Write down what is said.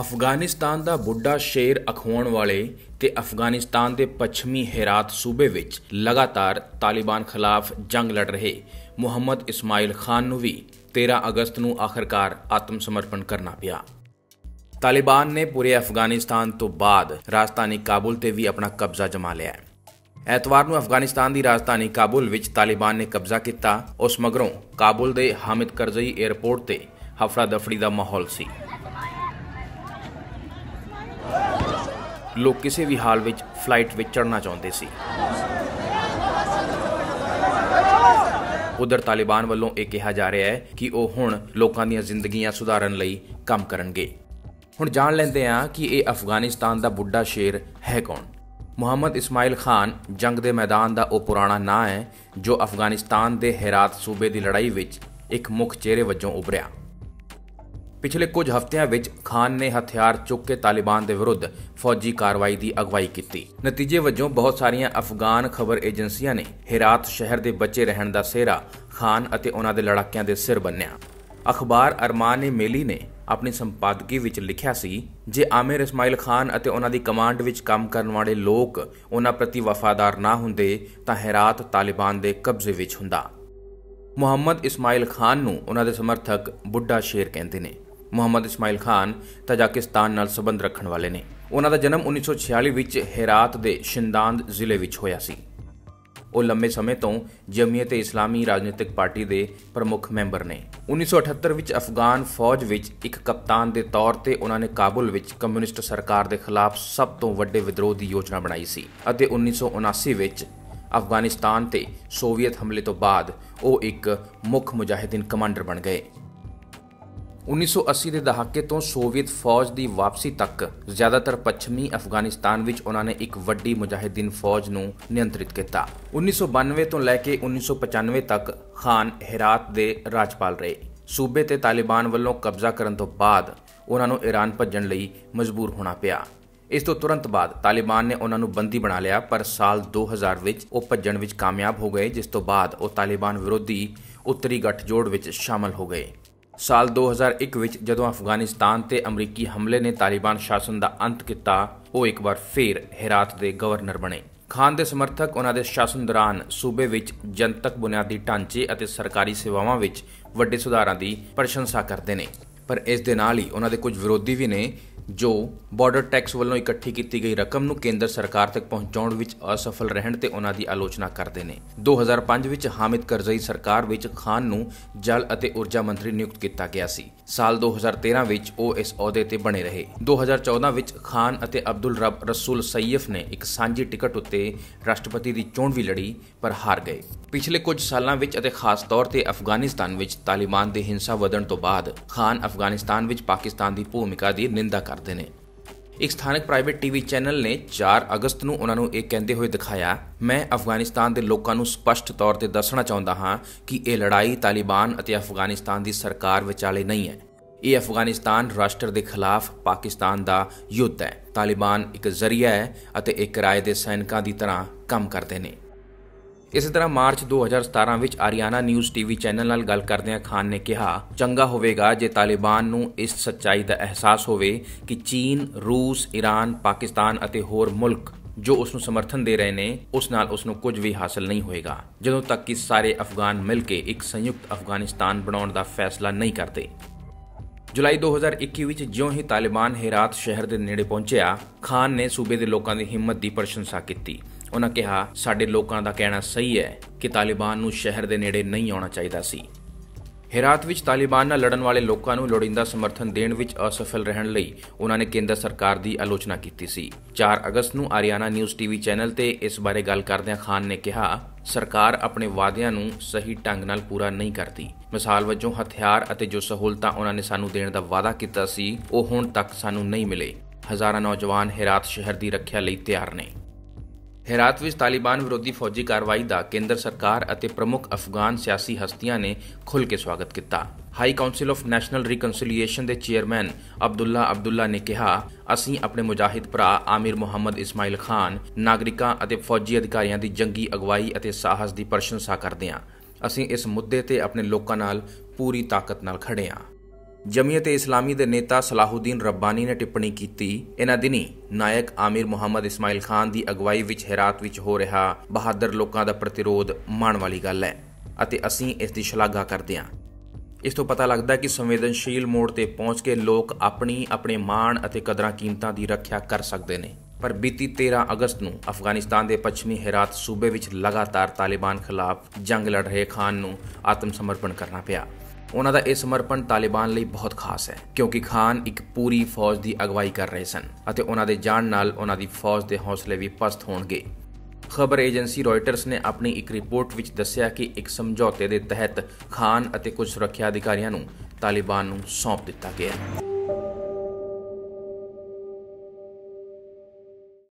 ਅਫਗਾਨਿਸਤਾਨ ਦਾ ਬੁੱਢਾ ਸ਼ੇਰ ਅਖਵਾਉਣ ਵਾਲੇ ਤੇ ਅਫਗਾਨਿਸਤਾਨ ਦੇ ਪੱਛਮੀ ਹਿਰਾਤ ਸੂਬੇ ਵਿੱਚ ਲਗਾਤਾਰ ਤਾਲਿਬਾਨ ਖਿਲਾਫ ਜੰਗ ਲੜ ਰਹੇ ਮੁਹੰਮਦ ਇਸਮਾਇਲ ਖਾਨ ਨੂੰ ਵੀ 13 ਅਗਸਤ ਨੂੰ ਆਖਰਕਾਰ ਆਤਮ ਸਮਰਪਣ ਕਰਨਾ ਪਿਆ ਤਾਲਿਬਾਨ ਨੇ ਪੂਰੇ ਅਫਗਾਨਿਸਤਾਨ ਤੋਂ ਬਾਅਦ ਰਾਜਧਾਨੀ ਕਾਬੁਲ ਤੇ ਵੀ ਆਪਣਾ ਕਬਜ਼ਾ ਜਮਾ ਲਿਆ ਹੈ ਐਤਵਾਰ ਨੂੰ ਅਫਗਾਨਿਸਤਾਨ ਦੀ ਰਾਜਧਾਨੀ ਕਾਬੁਲ ਵਿੱਚ ਤਾਲਿਬਾਨ ਨੇ ਕਬਜ਼ਾ ਕੀਤਾ ਉਸ ਮਗਰੋਂ ਕਾਬੁਲ ਦੇ ਹਾਮਿਦ ਕਰਜ਼ਈ 에ਅਰਪੋਰਟ ਤੇ ਹਫੜਾ ਦਫੜੀ ਦਾ ਮਾਹੌਲ ਸੀ ਲੋਕ ਕਿਸੇ ਵੀ ਹਾਲ ਵਿੱਚ ਫਲਾਈਟ ਵਿੱਚ ਚੜਨਾ ਚਾਹੁੰਦੇ ਸੀ ਉਧਰ ਤਾਲਿਬਾਨ ਵੱਲੋਂ ਇਹ ਕਿਹਾ ਜਾ ਰਿਹਾ ਹੈ ਕਿ ਉਹ ਹੁਣ ਲੋਕਾਂ ਦੀਆਂ ਜ਼ਿੰਦਗੀਆਂ ਸੁਧਾਰਨ ਲਈ ਕੰਮ ਕਰਨਗੇ ਹੁਣ ਜਾਣ ਲੈਂਦੇ ਹਾਂ ਕਿ ਇਹ ਅਫਗਾਨਿਸਤਾਨ ਦਾ ਬੁੱਢਾ ਸ਼ੇਰ ਹੈ ਕੌਣ ਮੁਹੰਮਦ ਇਸਮਾਈਲ ਖਾਨ ਜੰਗ ਦੇ ਮੈਦਾਨ ਦਾ ਉਹ ਪੁਰਾਣਾ ਨਾਂ ਹੈ ਜੋ ਅਫਗਾਨਿਸਤਾਨ ਦੇ ਹੈਰਾਤ ਸੂਬੇ ਦੀ ਲੜਾਈ ਵਿੱਚ ਇੱਕ ਮੁੱਖ ਚਿਹਰੇ ਵਜੋਂ ਉਭਰਿਆ ਪਿਛਲੇ ਕੁਝ ਹਫ਼ਤਿਆਂ ਵਿੱਚ ਖਾਨ ਨੇ ਹਥਿਆਰ ਚੁੱਕ ਕੇ ਤਾਲਿਬਾਨ ਦੇ ਵਿਰੁੱਧ ਫੌਜੀ ਕਾਰਵਾਈ ਦੀ ਅਗਵਾਈ ਕੀਤੀ। ਨਤੀਜੇ ਵਜੋਂ ਬਹੁਤ ਸਾਰੀਆਂ ਅਫਗਾਨ ਖਬਰ ਏਜੰਸੀਆਂ ਨੇ ਹਿਰਾਤ ਸ਼ਹਿਰ ਦੇ ਬਚੇ ਰਹਿਣ ਦਾ ਸਿਹਰਾ ਖਾਨ ਅਤੇ ਉਹਨਾਂ ਦੇ ਲੜਾਕਿਆਂ ਦੇ ਸਿਰ ਬੰਨਿਆ। ਅਖਬਾਰ ਅਰਮਾਨ ਨੇ ਮੇਲੀ ਨੇ ਆਪਣੀ ਸੰਪਾਦਕੀ ਵਿੱਚ ਲਿਖਿਆ ਸੀ ਜੇ ਆਮਿਰ ਇਸਮਾਈਲ ਖਾਨ ਅਤੇ ਉਹਨਾਂ ਦੀ ਕਮਾਂਡ ਵਿੱਚ ਕੰਮ ਕਰਨ ਵਾਲੇ ਲੋਕ ਉਹਨਾਂ ਪ੍ਰਤੀ ਵਫਾਦਾਰ ਨਾ ਹੁੰਦੇ ਤਾਂ ਹਿਰਾਤ ਤਾਲਿਬਾਨ ਦੇ ਕਬਜ਼ੇ ਵਿੱਚ ਹੁੰਦਾ ਮੁਹੰਮਦ ਇਸਮਾਈਲ ਖਾਨ ਨੂੰ ਉਹਨਾਂ ਦੇ ਸਮਰਥਕ ਬੁੱਢਾ ਸ਼ੇਰ ਕਹਿੰਦੇ ਨੇ ਮੁਹੰਮਦ ਇਸਮਾਈਲ ਖਾਨ ਤਜਾਕਿਸਤਾਨ ਨਾਲ ਸਬੰਧ ਰੱਖਣ ਵਾਲੇ ਨੇ ਉਹਨਾਂ ਦਾ ਜਨਮ 1946 ਵਿੱਚ ਹੇਰਾਤ ਦੇ ਸ਼ਿੰਦਾਂਦ ਜ਼ਿਲ੍ਹੇ ਵਿੱਚ ਹੋਇਆ ਸੀ ਉਹ ਲੰਮੇ ਸਮੇਂ ਤੋਂ ਜਮੀਅਤ ਇਸਲਾਮੀ ਰਾਜਨੀਤਿਕ ਪਾਰਟੀ ਦੇ ਪ੍ਰਮੁੱਖ ਮੈਂਬਰ ਨੇ 1978 ਵਿੱਚ ਅਫਗਾਨ ਫੌਜ ਵਿੱਚ ਇੱਕ ਕਪਤਾਨ ਦੇ ਤੌਰ ਤੇ ਉਹਨਾਂ ਨੇ ਕਾਬੁਲ ਵਿੱਚ ਕਮਿਊਨਿਸਟ ਸਰਕਾਰ ਦੇ ਖਿਲਾਫ ਸਭ ਤੋਂ ਵੱਡੇ ਵਿਦਰੋਹ ਦੀ ਯੋਜਨਾ ਬਣਾਈ ਸੀ ਅਤੇ 1979 ਵਿੱਚ ਅਫਗਾਨਿਸਤਾਨ ਤੇ ਸੋਵੀਅਤ ਹਮਲੇ ਤੋਂ ਬਾਅਦ ਉਹ ਇੱਕ ਮੁੱਖ ਮੁਜਾਹਿਦੀਨ ਕਮਾਂਡਰ ਬਣ ਗਏ 1980 ਦੇ ਦਹਾਕੇ ਤੋਂ ਸੋਵੀਅਤ ਫੌਜ ਦੀ ਵਾਪਸੀ ਤੱਕ ਜ਼ਿਆਦਾਤਰ ਪੱਛਮੀ ਅਫਗਾਨਿਸਤਾਨ ਵਿੱਚ ਉਹਨਾਂ ਨੇ ਇੱਕ ਵੱਡੀ ਮੁਜਾਹਿਦੀਨ ਫੌਜ ਨੂੰ ਨਿਯੰਤਰਿਤ ਕੀਤਾ 1992 ਤੋਂ ਲੈ ਕੇ 1995 ਤੱਕ ਖਾਨ ਹਿਰਾਤ ਦੇ ਰਾਜਪਾਲ ਰਹੇ ਸੂਬੇ ਤੇ ਤਾਲਿਬਾਨ ਵੱਲੋਂ ਕਬਜ਼ਾ ਕਰਨ ਤੋਂ ਬਾਅਦ ਉਹਨਾਂ ਨੂੰ ਈਰਾਨ ਭੱਜਣ ਲਈ ਮਜਬੂਰ ਹੋਣਾ ਪਿਆ ਇਸ ਤੋਂ ਤੁਰੰਤ ਬਾਅਦ ਤਾਲਿਬਾਨ ਨੇ ਉਹਨਾਂ ਨੂੰ ਬੰਦੀ ਬਣਾ ਲਿਆ ਪਰ ਸਾਲ 2000 ਵਿੱਚ ਉਹ ਭੱਜਣ ਵਿੱਚ ਕਾਮਯਾਬ ਹੋ ਗਏ ਜਿਸ ਤੋਂ ਬਾਅਦ ਉਹ ਤਾਲਿਬਾਨ ਵਿਰੋਧੀ ਉੱਤਰੀ ਗੱਠਜੋੜ ਵਿੱਚ ਸ਼ਾਮਲ ਹੋ ਗਏ ਸਾਲ 2001 ਵਿੱਚ ਜਦੋਂ ਅਫਗਾਨਿਸਤਾਨ ਤੇ ਅਮਰੀਕੀ ਹਮਲੇ ਨੇ ਤਾਲਿਬਾਨ ਸ਼ਾਸਨ ਦਾ ਅੰਤ ਕੀਤਾ ਉਹ ਇੱਕ ਵਾਰ ਫੇਰ ਹਿਰਾਤ ਦੇ ਗਵਰਨਰ ਬਣੇ ਖਾਨ ਦੇ ਸਮਰਥਕ ਉਹਨਾਂ ਦੇ ਸ਼ਾਸਨ ਦੌਰਾਨ ਸੂਬੇ ਵਿੱਚ ਜਨਤਕ ਬੁਨਿਆਦੀ ਢਾਂਚੇ ਅਤੇ ਸਰਕਾਰੀ ਸੇਵਾਵਾਂ ਵਿੱਚ ਵੱਡੇ ਸੁਧਾਰਾਂ ਦੀ ਪ੍ਰਸ਼ੰਸਾ ਕਰਦੇ ਨੇ ਪਰ ਇਸ ਦੇ ਨਾਲ ਹੀ ਉਹਨਾਂ ਦੇ ਕੁਝ ਵਿਰੋਧੀ ਵੀ ਨੇ ਜੋ ਬਾਰਡਰ ਟੈਕਸ ਵੱਲੋਂ ਇਕੱਠੀ ਕੀਤੀ ਗਈ ਰਕਮ ਨੂੰ ਕੇਂਦਰ ਸਰਕਾਰ ਤੱਕ ਪਹੁੰਚਾਉਣ ਵਿੱਚ ਅਸਫਲ ਰਹਿਣ ਤੇ ਉਹਨਾਂ ਦੀ ਆਲੋਚਨਾ ਕਰਦੇ ਨੇ 2005 ਵਿੱਚ ਹਾਮਿਦ ਕਰਜ਼ਈ ਸਰਕਾਰ ਵਿੱਚ ਖਾਨ ਨੂੰ ਜਲ ਅਤੇ ਊਰਜਾ ਮੰਤਰੀ ਨਿਯੁਕਤ ਕੀਤਾ ਗਿਆ ਸੀ ਸਾਲ 2013 ਵਿੱਚ ਉਹ ਇਸ ਅਹੁਦੇ ਤੇ ਬਣੇ ਰਹੇ 2014 ਵਿੱਚ ਖਾਨ ਅਤੇ ਅਬਦੁਲ ਰਬ ਰਸੂਲ ਸੈਯਫ ਨੇ ਇੱਕ ਸਾਂਝੀ ਟਿਕਟ ਉੱਤੇ ਰਾਸ਼ਟਰਪਤੀ ਦੀ ਚੋਣ ਵੀ ਲੜੀ ਪਰ ਹਾਰ ਗਏ ਪਿਛਲੇ ਕੁਝ ਸਾਲਾਂ ਵਿੱਚ ਅਤੇ ਖਾਸ ਤੌਰ ਤੇ ਅਫਗਾਨਿਸਤਾਨ ਵਿੱਚ ਤਾਲਿਬਾਨ ਦੇ ਹਿੰਸਾ ਵਧਣ ਤੋਂ ਬਾਅਦ ਖਾਨ ਅਫਗਾਨਿਸਤਾਨ ਵਿੱਚ ਪਾਕਿਸਤਾਨ ਦੀ ਭੂਮਿਕਾ ਦੀ ਨਿੰਦਾ ਕਰਦੇ ਨੇ ਇੱਕ ਸਥਾਨਕ ਪ੍ਰਾਈਵੇਟ ਟੀਵੀ ਚੈਨਲ ਨੇ 4 ਅਗਸਤ ਨੂੰ ਉਹਨਾਂ ਨੂੰ ਇਹ ਕਹਿੰਦੇ ਹੋਏ ਦਿਖਾਇਆ ਮੈਂ ਅਫਗਾਨਿਸਤਾਨ ਦੇ ਲੋਕਾਂ ਨੂੰ ਸਪਸ਼ਟ ਤੌਰ ਤੇ ਦੱਸਣਾ ਚਾਹੁੰਦਾ ਹਾਂ ਕਿ ਇਹ ਲੜਾਈ ਤਾਲਿਬਾਨ ਅਤੇ ਅਫਗਾਨਿਸਤਾਨ ਦੀ ਸਰਕਾਰ ਵਿਚਾਲੇ ਨਹੀਂ ਹੈ ਇਹ ਅਫਗਾਨਿਸਤਾਨ ਰਾਸ਼ਟਰ ਦੇ ਖਿਲਾਫ ਪਾਕਿਸਤਾਨ ਦਾ ਯੁੱਧ ਹੈ ਤਾਲਿਬਾਨ ਇੱਕ ਜ਼ਰੀਆ ਹੈ ਅਤੇ ਇੱਕ ਰਾਏ ਦੇ ਸੈਨਿਕਾਂ ਦੀ ਤਰ੍ਹਾਂ ਕੰਮ ਕਰਦੇ ਨੇ ਇਸੇ ਤਰ੍ਹਾਂ ਮਾਰਚ 2017 ਵਿੱਚ ਆਰੀਆਨਾ ਨਿਊਜ਼ ਟੀਵੀ ਚੈਨਲ ਨਾਲ ਗੱਲ ਕਰਦਿਆਂ ਖਾਨ ਨੇ ਕਿਹਾ ਚੰਗਾ ਹੋਵੇਗਾ ਜੇ ਤਾਲਿਬਾਨ ਨੂੰ ਇਸ ਸੱਚਾਈ ਦਾ ਅਹਿਸਾਸ ਹੋਵੇ ਕਿ ਚੀਨ, ਰੂਸ, ਈਰਾਨ, ਪਾਕਿਸਤਾਨ ਅਤੇ ਹੋਰ ਮੁਲਕ ਜੋ ਉਸ ਨੂੰ ਸਮਰਥਨ ਦੇ ਰਹੇ ਨੇ ਉਸ ਨਾਲ ਉਸ ਨੂੰ ਕੁਝ ਵੀ ਹਾਸਲ ਨਹੀਂ ਹੋਏਗਾ ਜਦੋਂ ਤੱਕ ਕਿ ਸਾਰੇ ਅਫਗਾਨ ਮਿਲ ਕੇ ਇੱਕ ਸੰਯੁਕਤ ਅਫਗਾਨਿਸਤਾਨ ਬਣਾਉਣ ਦਾ ਫੈਸਲਾ ਨਹੀਂ ਕਰਦੇ ਜੁਲਾਈ 2021 ਵਿੱਚ ਜਿਉਂ ਹੀ ਤਾਲਿਬਾਨ ਹੇਰਾਤ ਸ਼ਹਿਰ ਦੇ ਨੇੜੇ ਪਹੁੰਚਿਆ ਖਾਨ ਨੇ ਸੂਬੇ ਦੇ ਲੋਕਾਂ ਦੀ ਹਿੰਮਤ ਦੀ ਪ੍ਰਸ਼ੰਸਾ ਕੀਤੀ ਉਹਨਾਂ ਕਿਹਾ ਸਾਡੇ ਲੋਕਾਂ ਦਾ ਕਹਿਣਾ ਸਹੀ ਹੈ ਕਿ ਤਾਲਿਬਾਨ ਨੂੰ ਸ਼ਹਿਰ ਦੇ ਨੇੜੇ ਨਹੀਂ ਆਉਣਾ ਚਾਹੀਦਾ ਸੀ ਹਿਰਾਤ ਵਿੱਚ ਤਾਲਿਬਾਨ ਨਾਲ ਲੜਨ ਵਾਲੇ ਲੋਕਾਂ ਨੂੰ ਲੋੜੀਂਦਾ ਸਮਰਥਨ ਦੇਣ ਵਿੱਚ ਅਸਫਲ ਰਹਿਣ ਲਈ ਉਹਨਾਂ ਨੇ ਕੇਂਦਰ ਸਰਕਾਰ ਦੀ ਆਲੋਚਨਾ ਕੀਤੀ ਸੀ 4 ਅਗਸਤ ਨੂੰ ਆਰੀਆਨਾ ਨਿਊਜ਼ ਟੀਵੀ ਚੈਨਲ ਤੇ ਇਸ ਬਾਰੇ ਗੱਲ ਕਰਦਿਆਂ ਖਾਨ ਨੇ ਕਿਹਾ ਸਰਕਾਰ ਆਪਣੇ ਵਾਅਦਿਆਂ ਨੂੰ ਸਹੀ ਢੰਗ ਨਾਲ ਪੂਰਾ ਨਹੀਂ ਕਰਦੀ ਮਿਸਾਲ ਵਜੋਂ ਹਥਿਆਰ ਅਤੇ ਜੋ ਸਹੂਲਤਾਂ ਉਹਨਾਂ ਨੇ ਸਾਨੂੰ ਦੇਣ ਦਾ ਵਾਅਦਾ ਕੀਤਾ ਸੀ ਉਹ ਹੁਣ ਤੱਕ ਸਾਨੂੰ ਨਹੀਂ ਮਿਲੇ ਹਜ਼ਾਰਾਂ ਨੌਜਵਾਨ ਹਿਰਾਤ ਸ਼ਹਿਰ ਦੀ ਰੱਖਿਆ ਲਈ ਤਿਆਰ ਨੇ ਹੇਰਾਤ ਵਿੱਚ ਤਾਲਿਬਾਨ ਵਿਰੋਧੀ ਫੌਜੀ ਕਾਰਵਾਈ ਦਾ ਕੇਂਦਰ ਸਰਕਾਰ ਅਤੇ ਪ੍ਰਮੁੱਖ ਅਫਗਾਨ ਸਿਆਸੀ ਹਸਤੀਆਂ ਨੇ ਖੁੱਲ ਕੇ ਸਵਾਗਤ ਕੀਤਾ। High council of national reconciliation ਦੇ ਚੇਅਰਮੈਨ ਅਬਦੁੱਲਾ ਅਬਦੁੱਲਾ ਨੇ ਕਿਹਾ ਅਸੀਂ ਆਪਣੇ ਮੁਜਾਹਿਦ ਭਰਾ ਆਮਿਰ ਮੁਹੰਮਦ ਇਸਮਾਇਲ ਖਾਨ ਨਾਗਰਿਕਾਂ ਅਤੇ ਫੌਜੀ ਅਧਿਕਾਰੀਆਂ ਦੀ ਜੰਗੀ ਅਗਵਾਈ ਅਤੇ ਸਾਹਸ ਦੀ ਪ੍ਰਸ਼ੰਸਾ ਕਰਦੇ ਹਾਂ ਅਸੀਂ ਇਸ ਮੁੱਦੇ ਤੇ ਆਪਣੇ ਲੋਕਾਂ ਨਾਲ ਪੂਰੀ ਤਾਕਤ ਨਾਲ ਖੜੇ ਹਾਂ ਜਮੀਅਤ ਇਸਲਾਮੀ ਦੇ ਨੇਤਾ ਸਲਾਹਉਦੀਨ ਰੱਬਾਨੀ ਨੇ ਟਿੱਪਣੀ ਕੀਤੀ ਇਹਨਾਂ ਦਿਨੀ ਨਾਇਕ ਆਮਿਰ ਮੁਹੰਮਦ ਇਸਮਾਈਲ ਖਾਨ ਦੀ ਅਗਵਾਈ ਵਿੱਚ ਹਿਰਾਤ ਵਿੱਚ ਹੋ ਰਿਹਾ ਬਹਾਦਰ ਲੋਕਾਂ ਦਾ ਪ੍ਰਤੀਰੋਧ ਮਾਣ ਵਾਲੀ ਗੱਲ ਹੈ ਅਤੇ ਅਸੀਂ ਇਸ ਦੀ ਸ਼ਲਾਘਾ ਕਰਦੇ ਹਾਂ ਇਸ ਤੋਂ ਪਤਾ ਲੱਗਦਾ ਕਿ ਸੰਵੇਦਨਸ਼ੀਲ ਮੋੜ ਤੇ ਪਹੁੰਚ ਕੇ ਲੋਕ ਆਪਣੀ ਆਪਣੇ ਮਾਣ ਅਤੇ ਕਦਰਾਂ ਕੀਮਤਾਂ ਦੀ ਰੱਖਿਆ ਕਰ ਸਕਦੇ ਨੇ ਪਰ ਬੀਤੀ 13 ਅਗਸਤ ਨੂੰ ਅਫਗਾਨਿਸਤਾਨ ਦੇ ਪੱਛਮੀ ਹਿਰਾਤ ਸੂਬੇ ਵਿੱਚ ਲਗਾਤਾਰ ਤਾਲਿਬਾਨ ਖਿਲਾਫ ਜੰਗ ਲੜ ਰਹੇ ਖਾਨ ਨੂੰ ਆਤਮ ਸਮਰਪਣ ਕਰਨਾ ਪਿਆ ਉਹਨਾਂ ਦਾ ਇਹ ਸਮਰਪਣ ਤਾਲਿਬਾਨ ਲਈ ਬਹੁਤ ਖਾਸ ਹੈ ਕਿਉਂਕਿ ਖਾਨ ਇੱਕ ਪੂਰੀ ਫੌਜ ਦੀ ਅਗਵਾਈ ਕਰ ਰਹੇ ਸਨ ਅਤੇ ਉਹਨਾਂ ਦੇ ਜਾਣ ਨਾਲ ਉਹਨਾਂ ਦੀ ਫੌਜ ਦੇ ਹੌਸਲੇ ਵੀ ਪਸਤ ਹੋਣਗੇ ਖਬਰ ਏਜੰਸੀ ਰਾਇਟਰਸ ਨੇ ਆਪਣੀ ਇੱਕ ਰਿਪੋਰਟ ਵਿੱਚ ਦੱਸਿਆ ਕਿ ਇੱਕ ਸਮਝੌਤੇ ਦੇ ਤਹਿਤ ਖਾਨ ਅਤੇ ਕੁਝ ਸੁਰੱਖਿਆ ਅਧਿਕਾਰੀਆਂ ਨੂੰ ਤਾਲਿਬਾਨ ਨੂੰ ਸੌਂਪ ਦਿੱਤਾ ਗਿਆ ਹੈ